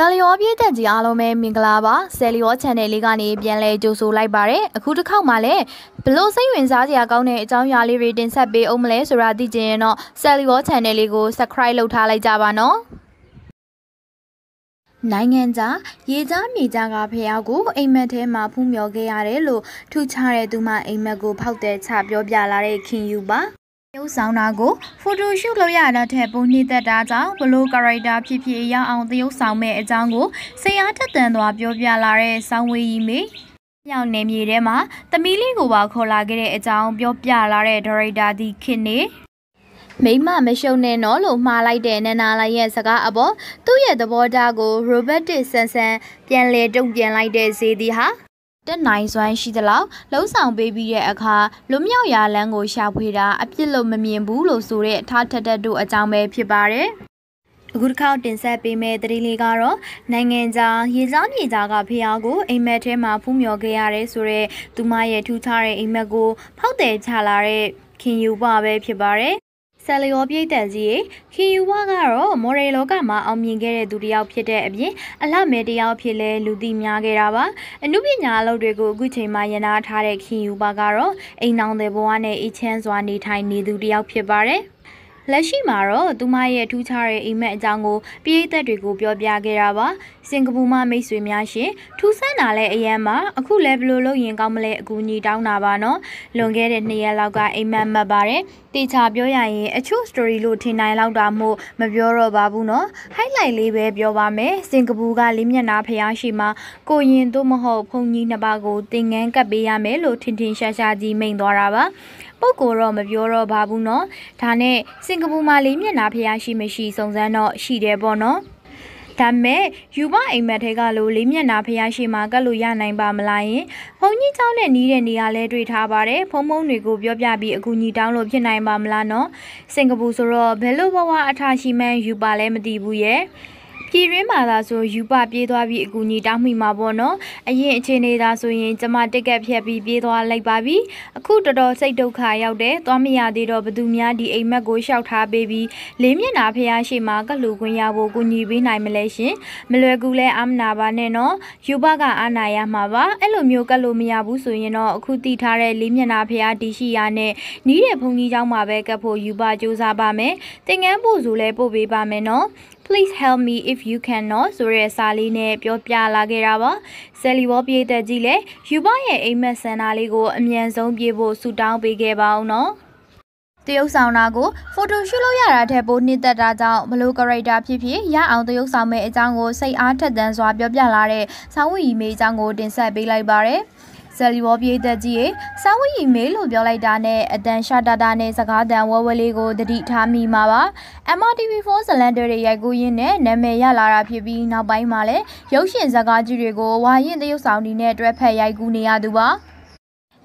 ယ်လျောပြေးတန်ကြီးအားလုံးပဲမင်္ဂလာပါဆယ်လျော channel လေးကနေပြန်လဲကြိုဆိုလိုက်ပါရစေအခုတစ်ခေါက်မှလည်းဘလို့စိတ်ဝင်စားစရာကောင်းတဲ့အကြောင်းအရာလေးတွေတင်ဆက်ပေးအောင်မလဲဆိုတာသိချင်ရင်တော့ဆယ်လျော channel လေးကို subscribe လုပ်ထားလိုက်ကြပါနော်နိုင်ငံသားရေသားမြေသားကဖះကိုအိမ်မက်ထဲမှာဖူးမြော်ခဲ့ရတယ်လို့ထူခြားတဲ့သူမအိမ်မက်ကိုဖောက်တဲ့ချပြောပြလာတဲ့ခင်ယူပါရုပ်ဆောင်တာကိုဖိုတိုရှုလုပ်ရတာထက်ပိုနှိမ့်သက်တာကြောင့်ဘလို့ character ဖြစ်ဖြစ်ရအောင်သရုပ်ဆောင်မဲ့အကြောင်းကိုဆရာတက်တန်စွာပြောပြလာတဲ့ဆောင်းဝေးကြီးမေမြောင်နယ်မြေထဲမှာသမီးလေးကိုပါခေါ်လာခဲ့တဲ့အကြောင်းပြောပြလာတဲ့ director ဒီခင်နေမိမမရှုံနဲ့နော်လို့မှားလိုက်တဲ့နန္နာလိုက်ရဲ့စကားအပေါ် သူ့ရဲ့သဘောထားကို robotic ဆန်ဆန်ပြန်လဲတုံ့ပြန်လိုက်တဲ့ဇေဒီဟာတက်နိုင်စွမ်းရှိသလောက်လုံဆောင်ပေးပြီးတဲ့အခါလွမြောက်ရာလမ်းကိုရှာဖွေတာအပြစ်လို့မမြင်ဘူးလို့ဆိုတဲ့ထားထက်တက်တို့အကြောင်းပဲဖြစ်ပါတယ်။အခုတစ်ခေါက်တင်ဆက်ပေးမယ့်သတင်းလေးကတော့နိုင်ငံခြားရေကြောင်းမြေကြားကဖျားကိုအိမ်မက်ထဲမှာဖူးမြော်ခဲ့ရတဲ့ဆိုတော့သူမရဲ့ထူးခြားတဲ့အိမ်မက်ကို ဖောက်တယ်ချလာတဲ့ခင်ယူပါပဲဖြစ်ပါတယ်ဆက်လျောပြိတန်စီရေခင်ယူဝကတော့မော်ရယ်လောကမှာအောင်မြင်ခဲ့တဲ့သူတစ်ယောက်ဖြစ်တဲ့အပြင်အလှမဲတစ်ယောက်ဖြစ်လဲလူသိများခဲ့တာပါအမှုပညာအလုပ်တွေကိုအခုချိန်မှာရနာထားတဲ့ခင်ယူဝကတော့အိမ်နောင်တဲ့ဘဝနဲ့အချမ်းစွာနေထိုင်နေသူတစ်ယောက်ဖြစ်ပါတယ်လက်ရှိမှာတော့သူမရဲ့ထူးခြားတဲ့အိမ်မက်အကြောင်းကိုပြည်သက်တွေကိုပြောပြခဲ့တာပါစင်ကာပူမှမိတ်ဆွေများရှင်ထူးဆန်းတာလဲအရန်ပါအခုလဲဘလို့လုပ်ရင်ကောင်းမလဲအကူညီတောင်းတာပါနော်လွန်ခဲ့တဲ့2ရက်လောက်ကအိမ်မက်မှတ်ပါတယ်တေချာပြောရရင်အချို့ story လို့ထင်နိုင်လောက်တာမို့မပြောတော့ပါဘူးနော် highlight လေးပဲပြောပါမယ်စင်ကာပူကလေးမျက်နှာဖျားရှိမှာကိုရင်တို့မဟုတ်ဖုန်ကြီးနှစ်ပါးကိုတင်ငန်းကပ်ပေးရမယ်လို့ထင်ထင်ရှားရှားကြီးမိန်သွားတာပါပုပ်ကိုတော့မပြောတော့ပါဘူးနော်ဒါနဲ့စင်ကာပူမှာလေးမျက်နှာဖျားရှိမရှိစုံစမ်းတော့ရှိတယ်ပေါ့နော်ဒါမဲ့ယူမအိမ်မက်ထဲကလိုလေးမျက်နှာဖျားရှိမှကတ်လို့ရနိုင်ပါမလားယင်ဘုံကြီးเจ้าနဲ့နီးတဲ့နေရာလဲတွေ့ထားပါတယ်ဖုံဖုံတွေကိုပြောပြပြီးအကူညီတောင်းလို့ဖြစ်နိုင်ပါမလားနော်စင်ကာပူဆိုတော့ဘယ်လိုဘဝအထာရှိမှန်းယူပါလဲမသိဘူးရဲ့ပြည်ရင်းမှာသာဆိုယူပပြေးသွားပြီးအကူညီတောင်းမိမှာပေါ့နော်အရင်အချိန်နေတာဆိုရင်ကျမတက်ကက်ဖြတ်ပြီးပြေးသွားလိုက်ပါပြီအခုတော်တော်စိတ်ဒုက္ခရောက်တယ်သွားမရသေးတော့ဘသူများဒီအိမ်မက်ကိုရှောက်ထားပေးပြီးလေးမျက်နာဖျားရှိမှာကလူခွင့်ရဖို့ကူညီပေးနိုင်မလဲရှင်မလွယ်ကူလဲအာမနာပါနဲ့နော်ယူပကအာနာရမှာပါအဲ့လိုမျိုးကလူမရဘူးဆိုရင်တော့အခုတည်ထားတဲ့လေးမျက်နာဖျားတီရှိရနဲ့နီးတဲ့ဘုံကြီးเจ้าမှာပဲကပ်ဖို့ယူပစ조사ပါမယ်တင်ငန်းဖို့ဆိုလဲပို့ပေးပါမယ်နော် Please help me if you can နော်ဆိုတဲ့စာလေးနဲ့ပြောပြလာခဲ့တာပါဆယ်လီဘောပြည်သက်ကြီးလည်းယူပရဲ့အိမ်မက်ဆန္ဒလေးကိုအမြန်ဆုံးပြေဖို့ဆူတောင်းပေးခဲ့ပါအောင်နော်တရုပ်ဆောင်တာကိုဖိုတိုရှူလို့ရတာတဲ့ပိုနှစ်သက်တာကြောင့်ဘလို့ character ဖြစ်ဖြစ်ရအောင်တရုပ်ဆောင်မဲ့အကြောင်းကိုစိတ်အားထက်သန်စွာပြောပြလာတဲ့ဆောင်းဝီမေအကြောင်းကိုတင်ဆက်ပေးလိုက်ပါရစေ။။ဆယ်လီဝေါ်ပြေးသက်ကြီးရဲ့စာဝတ်ရည်မေးလို့ပြောလိုက်တာနဲ့အတန်ရှာတာတာနဲ့စကားတန်ဝဲဝဲလေးကိုတတိထားမိမှာပါ။ MRTV4 ဇလန်တွေရိုက်ကူးရင်းနဲ့နာမည်ရလာတာဖြစ်ပြီးနောက်ပိုင်းမှာလည်းရုပ်ရှင်ဇာတ်ကားကြီးတွေကိုဝါရင်တရုတ်ဆောင်ဒီနဲ့တွဲဖက်ရိုက်ကူးနေရသူပါ။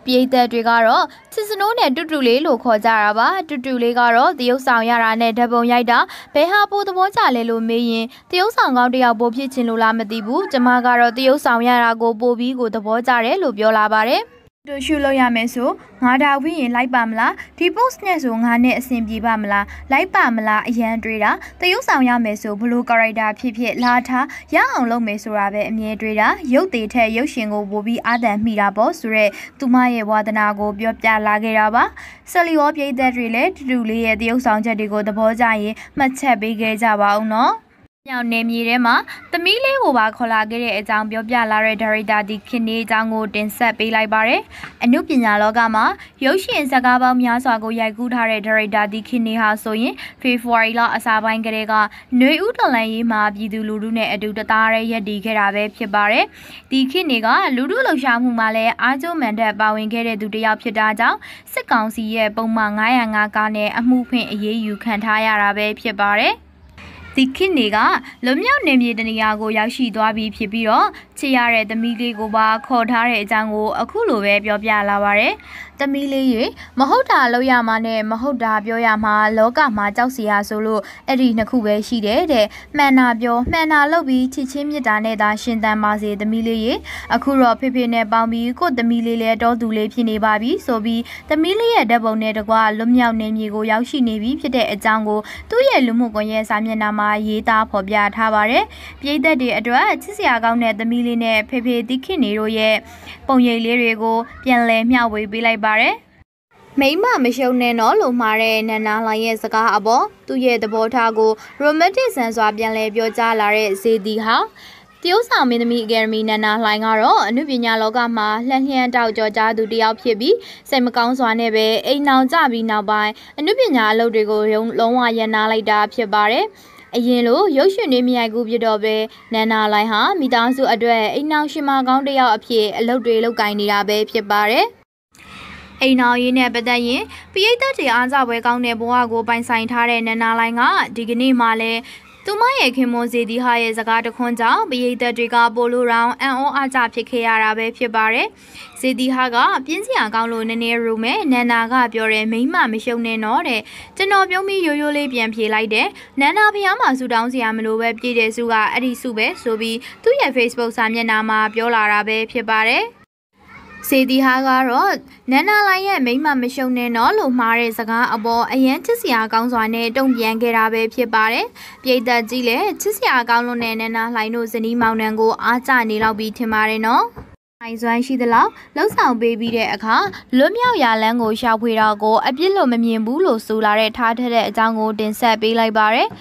ပြည်သက်တွေကတော့ချစ်စနိုးနဲ့တူတူလေးလို့ခေါ်ကြတာပါတူတူလေးကတော့တရုပ်ဆောင်ရတာနဲ့ဓပုံရိုက်တာဘယ်ဟာပိုသဘောကျလဲလို့မေးရင်တရုပ်ဆောင်ကောင်းတယောက်ပိုဖြစ်ချင်လို့လားမသိဘူးကျမကတော့တရုပ်ဆောင်ရတာကိုပိုပြီးကိုသဘောကျတယ်လို့ပြောလာပါတယ်တို့ရှုလို့ရမယ်ဆိုငါဒါဝင်ရင်လိုက်ပါမလားဒီ post နဲ့ဆိုငါနဲ့အဆင်ပြေပါမလားလိုက်ပါမလားအရန်တွေးတာတရုပ်ဆောင်ရမယ်ဆိုဘလို့ character ဖြစ်ဖြစ်လာထားရအောင်လုပ်မယ်ဆိုတာပဲအမြဲတွေးတာရုပ်သေးထက်ရုပ်ရှင်ကိုပိုပြီးအာတန်မိတာပေါ့ဆိုတော့သူမရဲ့ဝါသနာကိုပြောပြလာခဲ့တာပါဆက်လီရောပြည်သက်တွေလည်းတူတူလေးရဲ့တရုပ်ဆောင်ချက်တွေကိုသဘောကျရင်မှတ်ချက်ပေးခဲ့ကြပါဦးနော်မြောင်နယ်မြေထဲမှာသမီးလေးကိုပါခေါ်လာခဲ့တဲ့အကြောင်းပြောပြလာတဲ့ဒါရိုက်တာဒီခင်နေအကြောင်းကိုတင်ဆက်ပေးလိုက်ပါရယ်။အမှုပညာလောကမှာရုပ်ရှင်ဇာတ်ကားပေါင်းများစွာကိုရိုက်ကူးထားတဲ့ဒါရိုက်တာဒီခင်နေဟာဆိုရင်ဖေဖော်ဝါရီလအစပိုင်းကတည်းကຫນွေဥတော်လန်ရေးမှာပြည်သူလူထုနဲ့အတူတသားရဲရည်တည်ခဲ့တာပဲဖြစ်ပါရယ်။ဒီခင်နေကလူထုလှုပ်ရှားမှုမှာလည်းအားကျုံမန်တက်ပါဝင်ခဲ့တဲ့သူတစ်ယောက်ဖြစ်တာကြောင့်စစ်ကောင်စီရဲ့ပုံမှန်905ကားနဲ့အမှုဖွင့်အရေးယူခံထားရတာပဲဖြစ်ပါရယ်။ဒီခင်နေကလွမြောက်နေမြေတနေရာကိုရောက်ရှိသွားပြီးဖြစ်ပြီးတော့ချစ်ရတဲ့သမီးလေးကိုပါခေါ်ထားတဲ့အကြောင်းကို အခုလိုပဲပြောပြလာပါရယ်တမီးလေးရေမဟုတ်တာလောက်ရမှာနဲ့မဟုတ်တာပြောရမှာလောကမှာကြောက်စရာဆိုလို့အဲ့ဒီနှစ်ခုပဲရှိတယ်တဲ့မှန်တာပြောမှန်တာလုပ်ပြီးချစ်ချင်းမြတ်တာနဲ့သာရှင်သန်ပါစေတမီးလေးရေအခုတော့ဖေဖေနဲ့ပေါင်းပြီးကို့တမီးလေးလည်းတော်သူလေးဖြစ်နေပါပြီဆိုပြီးတမီးလေးရဲ့ဓာတ်ပုံနဲ့တကွလွတ်မြောက်နေမြေကိုရောက်ရှိနေပြီဖြစ်တဲ့အကြောင်းကိုသူ့ရဲ့လူမှုကွန်ရက်စာမျက်နှာမှာရေးသားဖော်ပြထားပါတယ်ပြည်သက်တွေအတွက်ချစ်စရာကောင်းတဲ့တမီးလေးနဲ့ဖေဖေတိခိနေတို့ရဲ့ပုံရိပ်လေးတွေကိုပြန်လည်မျှဝေပေးလိုက်ပါတယ်။မိမမရှုံနဲ့တော့လို့မှားတဲ့နန္နာလိုင်ရဲ့စကားအပေါ်သူ့ရဲ့သဘောထားကိုရိုမန်တစ်ဆန်စွာပြန်လည်ပြောကြားလာတဲ့ဇေဒီဟာတရုတ်ဆောင်မင်းသမီးအကယ်ဒမီနန္နာလှိုင်ကတော့အနုပညာလောကမှာလှန်လျန်တောက်ကြောကြားသူတစ်ယောက်ဖြစ်ပြီးစိတ်မကောင်းစွာနဲ့ပဲအိမ်အောင်ကြပြီးနောက်ပိုင်းအနုပညာအလုပ်တွေကိုလုံးဝရန်နာလိုက်တာဖြစ်ပါတယ်။အရင်လိုရုပ်ရှင်တွေမြိုက်ကူပြတော့ပဲနန္နာလိုင်ဟာမိသားစုအတွက်အိမ်အောင်ရှင်မကောင်းတစ်ယောက်အဖြစ်အလုပ်တွေလုပ်ကိုင်နေတာပဲဖြစ်ပါတယ်။အိမ်နောက်ရေးနဲ့ပတ်သက်ရင်ပိယိတ်သက်တွေအားကြပွဲကောင်းတဲ့ဘဝကိုပိုင်ဆိုင်ထားတဲ့နန္နာလိုင်းကဒီကနေ့မှလည်းသူမရဲ့ခင်မွန်စီဒီဟာရဲ့စကားတခွန်းကြောင့်ပရိသတ်တွေကပိုလိုရောင်အံ့ဩအကြဖြစ်ခဲ့ရတာပဲဖြစ်ပါတယ်။စီဒီဟာကပြင်းစရာကောင်းလို့နည်းနည်းရူမဲ့နန္နာကပြောတယ်မိမမရှုံနဲ့တော့တဲ့ကျွန်တော်ပြုံးပြီးရိုးရိုးလေးပြန်ဖြေလိုက်တယ်။နန္နာဖျားမှာဆူတောင်းစရာမလိုပဲပြည်တယ်စုကအဲ့ဒီစုပဲဆိုပြီးသူ့ရဲ့ Facebook စာမျက်နှာမှာပြောလာတာပဲဖြစ်ပါတယ်။စေတီဟာကတော့နန္နာလိုင်းရဲ့မိမမရှုံနဲ့တော့လို့မှားတဲ့စကားအပေါ်အရန်ချစ်စရာကောင်းစွာနဲ့တုံ့ပြန်ခဲ့တာပဲဖြစ်ပါတယ်။ပြိတ္တကြီးလည်းချစ်စရာကောင်းလွန်တဲ့နန္နာလိုင်းတို့ဇနီးမောင်နှံကိုအားကျနေလောက်ပြီးထင်ပါတယ်နော်။ိုင်စွမ်းရှိသလောက်လှုပ်ဆောင်ပေးပြီးတဲ့အခါလွတ်မြောက်ရာလမ်းကိုရှာဖွေတော့ကိုအပြစ်လို့မမြင်ဘူးလို့ဆိုလာတဲ့ထားထက်တဲ့အကြောင်းကိုတင်ဆက်ပေးလိုက်ပါရယ်။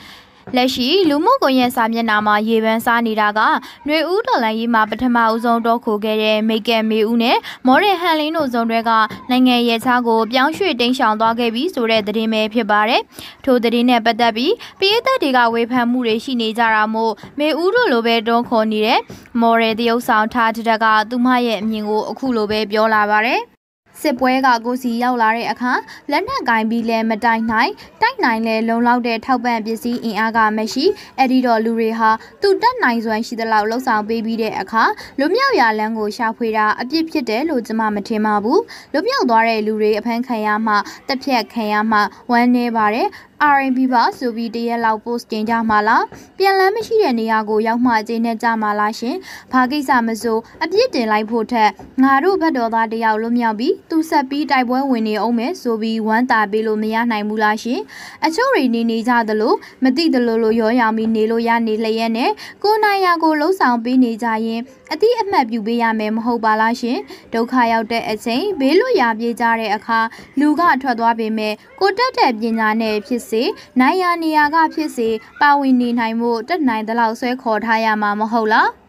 လက်ရှိလူမှုကွန်ရက်စာမျက်နှာမှာရေပန်းစားနေတာကຫນွေဦးတော်လိုင်းရေးမှာပထမအဦးဆုံးတော့ခိုခဲ့တဲ့မိကယ်မေဦးနဲ့မော်ရယ်ဟန်လင်းတို့ဇုံတွေကနိုင်ငံရဲ့ခြားကိုပြောင်းရွှေ့တင်းဆောင်သွားခဲ့ပြီးဆိုတဲ့သတင်းပဲဖြစ်ပါတယ်။ထိုသတင်းနဲ့ပတ်သက်ပြီးပြည်သက်တွေကဝေဖန်မှုတွေရှိနေကြတာမို့မေဦးတို့လိုပဲတွန်းခေါ်နေတဲ့မော်ရယ်တရုတ်ဆောင်ထားတဲ့ကသူမရဲ့အမြင်ကိုအခုလိုပဲပြောလာပါတယ်။စစ်ပွဲကကိုစီရောက်လာတဲ့အခါလက်နက်ကင်ပြီးလဲမတိုင်နိုင်တိုက်နိုင်လဲလုံလောက်တဲ့ထောက်ပံ့ပစ္စည်းအင်အားကမရှိအဲ့ဒီတော့လူတွေဟာသူတက်နိုင်စွမ်းရှိသလောက်လှုပ်ဆောင်ပေးပြီးတဲ့အခါလူမြောက်ရာလမ်းကိုရှာဖွေတာအပြစ်ဖြစ်တယ်လို့ကျွန်မမထင်ပါဘူးလူမြောက်သွားတဲ့လူတွေအဖမ်းခံရမှတက်ဖြတ်ခံရမှဝမ်းနည်းပါတယ် RMB ပါဆိုပြီးတရက်လောက် post တင်ကြမှာလားပြန်လန်းမရှိတဲ့နေရာကိုရောက်မှကျင်းနေကြမှာလားရှင်ဘာကိစ္စမစိုးအပြစ်တင်လိုက်ဖို့ထက်ငါတို့ဘက်တော်သားတယောက်လွတ်မြောက်ပြီးသူဆက်ပြီးတိုက်ပွဲဝင်နေအောင်မယ်ဆိုပြီးဝမ်းတာပေးလို့မရနိုင်ဘူးလားရှင်အချို့တွေနေနေကြသလိုမသိသလိုလိုရောရောင်ပြီးနေလို့ရနေလျက်နဲ့ကိုနိုင်ရာကိုလှုံ့ဆော်ပေးနေကြရင်အတိအမှတ်ပြုပေးရမယ်မဟုတ်ပါလားရှင်ဒုက္ခရောက်တဲ့အချိန်ဘေးလွတ်ရာပြေးကြတဲ့အခါလူကထွက်သွားပေမဲ့ကိုတက်တဲ့ပညာနဲ့ဖြစ်စေနိုင်ရာနေရာက ဖြစ်စေပါဝင်နေနိုင်မှုတက်နိုင်သလောက်ဆွဲခေါ်ထားရမှာမဟုတ်လား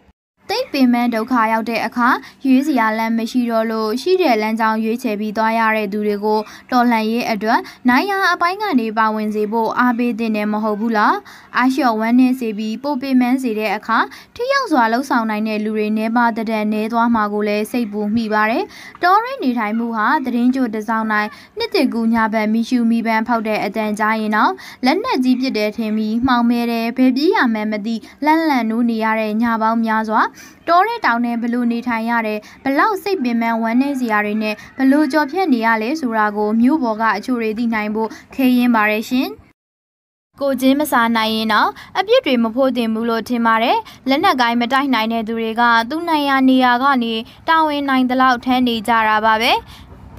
တိတ်ပင်ပန်းဒုက္ခရောက်တဲ့အခါရွေးစရာလမ်းမရှိတော့လို့ရှိတဲ့လမ်းကြောင်းရွေးချယ်ပြီးသွားရတဲ့သူတွေကိုတော်လှန်ရေးအတွက်နိုင်ရာအပိုင်းကနေပါဝင်စေဖို့အားပေးတင်တယ်မဟုတ်ဘူးလားအာရှော့ဝမ်းနေစေပြီးပိုပင်ပန်းစေတဲ့အခါထိရောက်စွာလှုပ်ဆောင်နိုင်တဲ့လူတွေနှဲပါတဒံနှဲသွားမှာကိုလည်းစိတ်ပူမိပါတယ်တော်ရင်းနေထိုင်မှုဟာသတင်းကြိုတစောင်းတိုင်းနှစ်တကူညာဘက်မီရှူမီပန်းဖောက်တဲ့အတန်ကြားရင်တော့လက်နက်ကြီးပြစ်တယ်ထင်ပြီးမှောင်မဲတယ်ဘယ်ပြေးရမှန်းမသိလန့်လန့်နိုးနေရတဲ့ညာပေါင်းများစွာတောတဲ့တောင်နဲ့ဘလို့နေထိုင်ရတယ်ဘလောက်စိတ်ပင်ပန်းဝမ်းနည်းစရာတွေနဲ့ဘလို့ကြော်ဖြတ်နေရလဲဆိုတာကိုမြို့ပေါ်ကအချိုတွေသိနိုင်ဖို့ခဲရင်းပါတယ်ရှင်ကိုချင်းမစားနိုင်ရင်တော့အပြစ်တွေမဖို့တင်ဘူးလို့ထင်ပါတယ်။လက်နက်ကိုင်းမတိုက်နိုင်တဲ့သူတွေကသူ့နိုင်ရာနေရာကနေတာဝန်နိုင်သလောက်ထမ်းနေကြတာပါပဲ။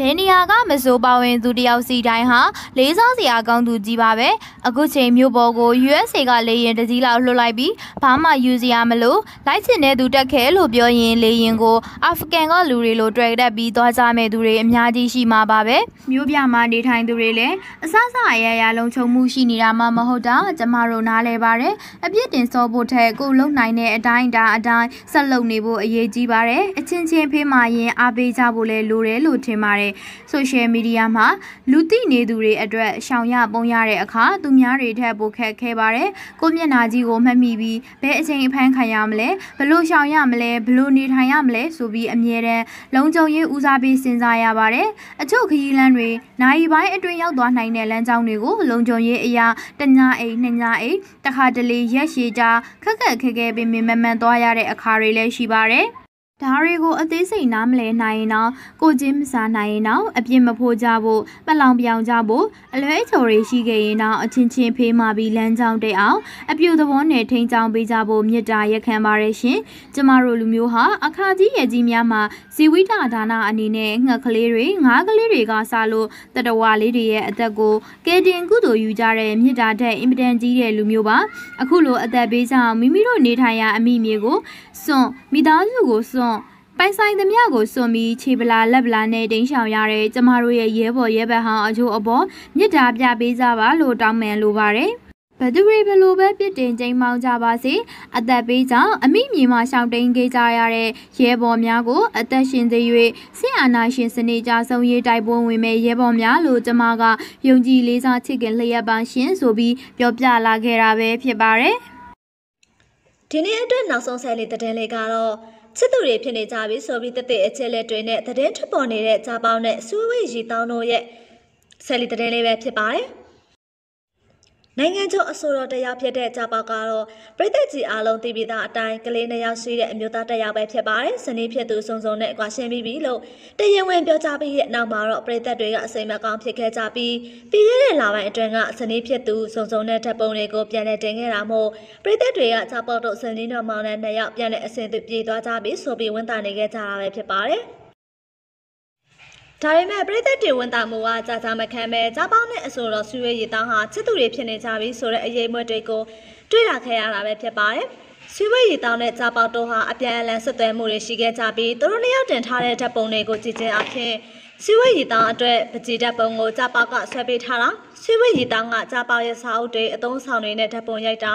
ဘယ်နေရာကမစိုးပါဝင်သူတယောက်စီတိုင်းဟာလေးစားစရာကောင်းသူကြီးပါပဲအခုချိန်မြို့ပေါ်ကို USA ကလေရင်တစ်စီးလောက်လွှတ်လိုက်ပြီးဘာမှယူစရာမလိုလိုက်ချင်တဲ့သူတက်ခဲလို့ပြောရင်လေရင်ကိုအာဖဂန်ကလူတွေလိုတွေ့တတ်ပြီးသွားကြမဲ့သူတွေအများကြီးရှိမှာပါပဲမြို့ပြမှာနေထိုင်သူတွေလည်းအဆအဆအရရလုံခြုံမှုရှိနေတာမှမဟုတ်တာကျမတို့နားလဲပါတယ်အပြစ်တင်စောဖို့ထက်ကိုလုံနိုင်တဲ့အတိုင်းဒါအတိုင်းဆက်လုပ်နေဖို့အရေးကြီးပါတယ်အချင်းချင်းဖေးမှရင်အားပေးကြဖို့လည်းလိုတယ်လို့ထင်ပါတယ်တဲ့ social media မှာလူသိနေသူတွေအတွက်ရှောင်ရပုံရတဲ့အခါသူများတွေထက်ပိုခက်ခဲပါတယ်။ကိုမျက်နှာကြီးကိုမှတ်မိပြီးဘယ်အချိန်အဖမ်းခံရမလဲဘလို့ရှောင်ရမလဲဘလို့နေထိုင်ရမလဲဆိုပြီးအမြဲတမ်းလုံခြုံရေးဦးစားပေးစဉ်းစားရပါတယ်။အချို့ခရီးလမ်းတွေနိုင်ပိုင်းအတွင်းရောက်သွားနိုင်တဲ့လမ်းကြောင်းတွေကိုလုံခြုံရေးအရာတညာအိမ်နှစ်ညာအိမ်တခါတလေရက်ရှည်ကြခက်ခက်ခဲခဲပင်ပင်မမှန်သွားရတဲ့အခါတွေလည်းရှိပါတယ်။ဒါတွေကိုအသေးစိတ်နားမလဲနိုင်ရင်တော့ကိုချင်းမစားနိုင်ရင်တော့အပြစ်မဖို့ကြဖို့ပလောင်ပြောင်ကြဖို့အလွဲအချော်တွေရှိခဲ့ရင်တော့အချင်းချင်းဖေးမှပြီးလမ်းကြောင်းတိတ်အောင် အပြူသဘောနဲ့ထိန်းချောင်းပေးကြဖို့မြစ်တာရက်ခံပါရရှင်ကျမတို့လူမျိုးဟာအခါကြီးရဲ့ကြီးများမှာဇီဝိတာဒါနအနေနဲ့ငှက်ကလေးတွေငါးကလေးတွေကစားလို့တတဝါလေးတွေရဲ့အသက်ကိုကဲတင်ကုသိုလ်ယူကြတဲ့မြစ်တာတဲ့အင်ပတန်ကြီးတဲ့လူမျိုးပါအခုလိုအသက်ပေးကြမိမိတို့နေထိုင်ရာအမိမြေကိုစွန့်မိသားစုကိုစွန့်ပိုင်ဆိုင်သမျှကိုစွန်ပြီးခြေပလာလက်ပလာနဲ့တင်းရှောင်ရတဲ့ကျမတို့ရဲ့ရဲဘော်ရဲဘက်ဟောင်းအကျိုးအပေါ်မြစ်တာပြပေးကြပါလို့တောင်းပန်လိုပါတယ်ဘဒရီဘလိုပဲပြစ်တင်ကြိမ်မောင်းကြပါစေအသက်ပေးကြောင်းအမိမြေမှာရှောင်းတိန်ခဲ့ကြရတဲ့ရဲဘော်များကိုအသက်ရှင်စေ၍ဆင်အာနာရှင်စနေကြဆုံးရေးတိုက်ပွဲဝင်မဲ့ရဲဘော်များလို့ကျမကယုံကြည်လေးစားချစ်ခင်လျက်ပါရှင်ဆိုပြီးပြောပြလာခဲ့တာပဲဖြစ်ပါတယ်ဒီနေ့အတွက်နောက်ဆုံးဆယ်လေးသတင်းလေးကတော့ချစ်သူတွေဖြစ်နေကြပြီဆိုပြီးတသက်အချက်လက်တွေနဲ့သတင်းထွက်ပေါ်နေတဲ့ဂျပန်နဲ့ဆွေးဝေးရီတောင်းတို့ရဲ့ဆယ်လီသတင်းလေးပဲဖြစ်ပါတယ်။နိုင်ငံချုပ်အဆိုတော်တရားဖြစ်တဲ့ဂျပါကတော့ပြည်သက်ကြီးအားလုံးသိပြီးသားအတိုင်းကလေးနှစ်ယောက်ရှိတဲ့အမျိုးသားတရားပဲဖြစ်ပါတယ်။ဇနီးဖြစ်သူစုံစုံနဲ့ကွာရှင်းပြီးပြီလို့တရားဝင်ပြောကြားပြီးရဲ့နောက်မှာတော့ပြည်သက်တွေကအစိမ်မကောင်းဖြစ်ခဲ့ကြပြီးပြည်ခဲ့တဲ့လာပိုင်းအတွင်းကဇနီးဖြစ်သူစုံစုံနဲ့ဓာတ်ပုံတွေကိုပြန်လည်တင်ခဲ့တာမို့ပြည်သက်တွေကဂျပါတို့ဇနီးတော်မောင်နှံနှစ်ယောက်ပြန်လည်အဆင်သင့်ပြေးသွားကြပြီးဆိုပြီးဝန်တာနေခဲ့ကြတာပဲဖြစ်ပါတယ်။ဒါပေမဲ့ပြည်သက်တွေဝန်တာမှုကကြာကြာမခံပဲကြားပေါင်းနဲ့အစိုးရဆူရဲရီတောင်းဟာချစ်သူတွေဖြစ်နေကြပြီဆိုတဲ့အရေးမွဲတွေကိုတွေ့လာခဲ့ရတာပဲဖြစ်ပါတယ်။ဆူရဲရီတောင်းနဲ့ကြားပေါက်တို့ဟာအပြန်အလှန်ဆက်သွယ်မှုတွေရှိခဲ့ကြပြီးသူတို့နှစ်ယောက်တင်ထားတဲ့ဓာတ်ပုံတွေကိုကြည့်ခြင်းအပြင်ဆွေဝဲရီတောင်အတွက်ပကြီဓာတ်ပုံကိုကြပောက်ကဆွဲပေးထားတာဆွေဝဲရီတောင်ကကြပောက်ရဲ့စာအုပ်တွေအသုံးဆောင်တွေနဲ့ဓာတ်ပုံရိုက်တာ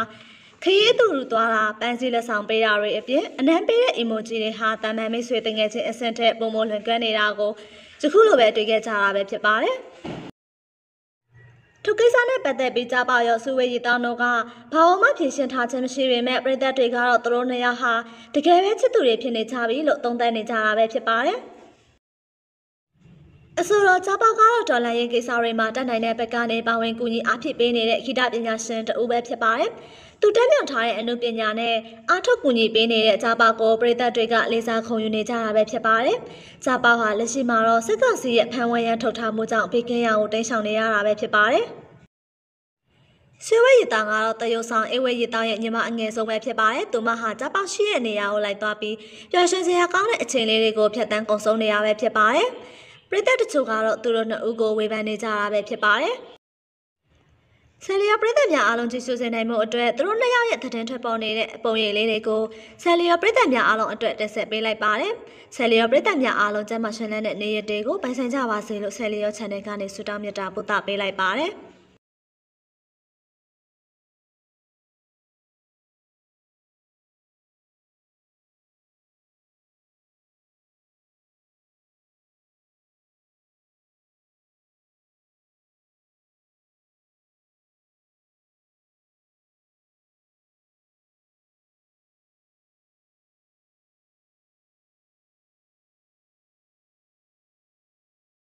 ခရီးသူလူသွားတာပန်းစည်းလက်ဆောင်ပေးတာတွေအပြင်အနမ်းပေးတဲ့ emoji တွေဟာတာမန်မိတ်ဆွေတငယ်ချင်းအဆင့်ထက်ပုံမလွန်ကန်းနေတာကိုယခုလိုပဲတွေ့ခဲ့ကြတာပဲဖြစ်ပါတယ်။သူကိစ္စနဲ့ပတ်သက်ပြီးကြပါရောစုဝေရီတောင်းတို့ကဘာမှဖြေရှင်းထားခြင်းမရှိပေမဲ့ပြည်သက်တွေကတော့သူတို့နှစ်ယောက်ဟာတကယ်ပဲချစ်သူတွေဖြစ်နေကြပြီလို့သုံးသပ်နေကြတာပဲဖြစ်ပါတယ်။အဆိုတော်ဂျပန်ကတော့ဒေါ်လာရင်းကိစ္စတွေမှာတတ်နိုင်တဲ့ဘက်ကနေပါဝင်ကူညီအားဖြစ်ပေးနေတဲ့ခိတပညာရှင်တဦးပဲဖြစ်ပါတယ်။သူတက်မြောက်ထားတဲ့အမှုပညာနဲ့အားထုတ်ကူညီပေးနေတဲ့ဂျပန်ကိုပြည်သက်တွေကလေးစားခုံယူနေကြတာပဲဖြစ်ပါတယ်။ဂျပန်ဟာလက်ရှိမှာတော့စစ်ကောင်စီရဲ့ဖမ်းဝဲရန်ထုတ်ထားမှုကြောင့်ဘေးကင်းရာကိုတိမ်းရှောင်နေရတာပဲဖြစ်ပါတယ်။ဆွေဝဲရီတောင်ကတော့တရုတ်ဆောင်အေဝဲရီတောင်ရဲ့ညီမအငယ်ဆုံးပဲဖြစ်ပါတယ်။သူမဟာဂျပန်ရှိတဲ့နေရာကိုလိုက်သွားပြီးပျော်ရွှင်စရာကောင်းတဲ့အချိန်လေးတွေကိုဖျက်ဆီးကုန်ဆုံးနေရပဲဖြစ်ပါတယ်။ပရိသတ်တချို့ကတော့သူတို့နှစ်ဦးကိုဝေဖန်နေကြတာပဲဖြစ်ပါတယ်ဆယ်လီယာပြည်သက်များအားလုံးကြည့်ရှုစေနိုင်မှုအတွက်သူတို့နှစ်ယောက်ရဲ့သတင်းထွက်ပေါ်နေတဲ့အပုံရိပ်လေးတွေကိုဆယ်လီယာပြည်သက်များအားလုံးအတွက်တင်ဆက်ပေးလိုက်ပါတယ်။ဆယ်လီယာပြည်သက်များအားလုံးကျမ်းမာရှင်လန်းတဲ့နေရက်တွေကိုပိုင်ဆိုင်ကြပါစေလို့ဆယ်လီယာ channel ကနေဆုတောင်းမြတ်တာပို့သပေးလိုက်ပါတယ်။